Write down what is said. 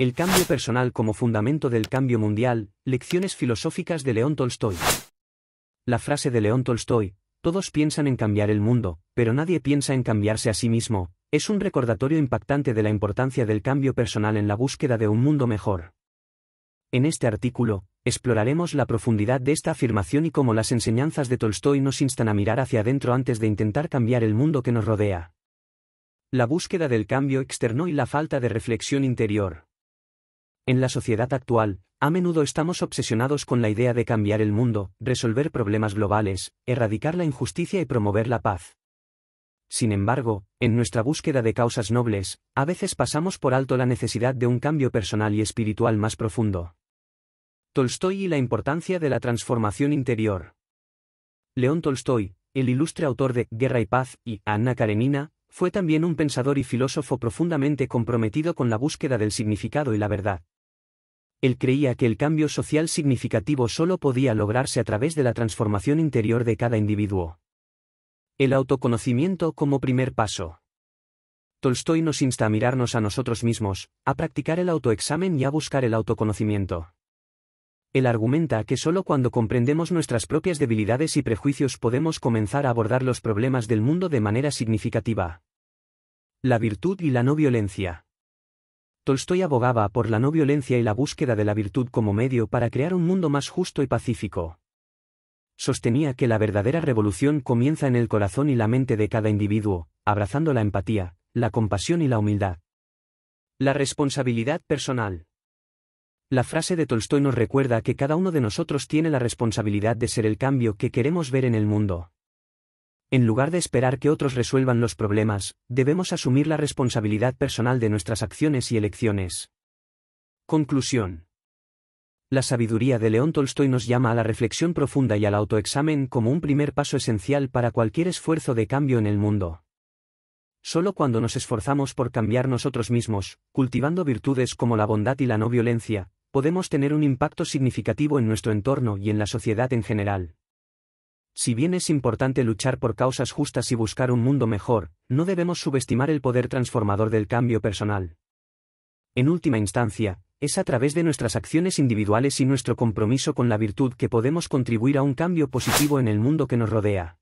El cambio personal como fundamento del cambio mundial, lecciones filosóficas de León Tolstoy. La frase de León Tolstoy, todos piensan en cambiar el mundo, pero nadie piensa en cambiarse a sí mismo, es un recordatorio impactante de la importancia del cambio personal en la búsqueda de un mundo mejor. En este artículo, exploraremos la profundidad de esta afirmación y cómo las enseñanzas de Tolstoy nos instan a mirar hacia adentro antes de intentar cambiar el mundo que nos rodea. La búsqueda del cambio externo y la falta de reflexión interior. En la sociedad actual, a menudo estamos obsesionados con la idea de cambiar el mundo, resolver problemas globales, erradicar la injusticia y promover la paz. Sin embargo, en nuestra búsqueda de causas nobles, a veces pasamos por alto la necesidad de un cambio personal y espiritual más profundo. Tolstoy y la importancia de la transformación interior. León Tolstoy, el ilustre autor de Guerra y Paz y Anna Karenina, fue también un pensador y filósofo profundamente comprometido con la búsqueda del significado y la verdad él creía que el cambio social significativo solo podía lograrse a través de la transformación interior de cada individuo. El autoconocimiento como primer paso. Tolstoy nos insta a mirarnos a nosotros mismos, a practicar el autoexamen y a buscar el autoconocimiento. Él argumenta que solo cuando comprendemos nuestras propias debilidades y prejuicios podemos comenzar a abordar los problemas del mundo de manera significativa. La virtud y la no violencia. Tolstoy abogaba por la no violencia y la búsqueda de la virtud como medio para crear un mundo más justo y pacífico. Sostenía que la verdadera revolución comienza en el corazón y la mente de cada individuo, abrazando la empatía, la compasión y la humildad. La responsabilidad personal. La frase de Tolstoy nos recuerda que cada uno de nosotros tiene la responsabilidad de ser el cambio que queremos ver en el mundo. En lugar de esperar que otros resuelvan los problemas, debemos asumir la responsabilidad personal de nuestras acciones y elecciones. Conclusión. La sabiduría de León Tolstoy nos llama a la reflexión profunda y al autoexamen como un primer paso esencial para cualquier esfuerzo de cambio en el mundo. Solo cuando nos esforzamos por cambiar nosotros mismos, cultivando virtudes como la bondad y la no violencia, podemos tener un impacto significativo en nuestro entorno y en la sociedad en general. Si bien es importante luchar por causas justas y buscar un mundo mejor, no debemos subestimar el poder transformador del cambio personal. En última instancia, es a través de nuestras acciones individuales y nuestro compromiso con la virtud que podemos contribuir a un cambio positivo en el mundo que nos rodea.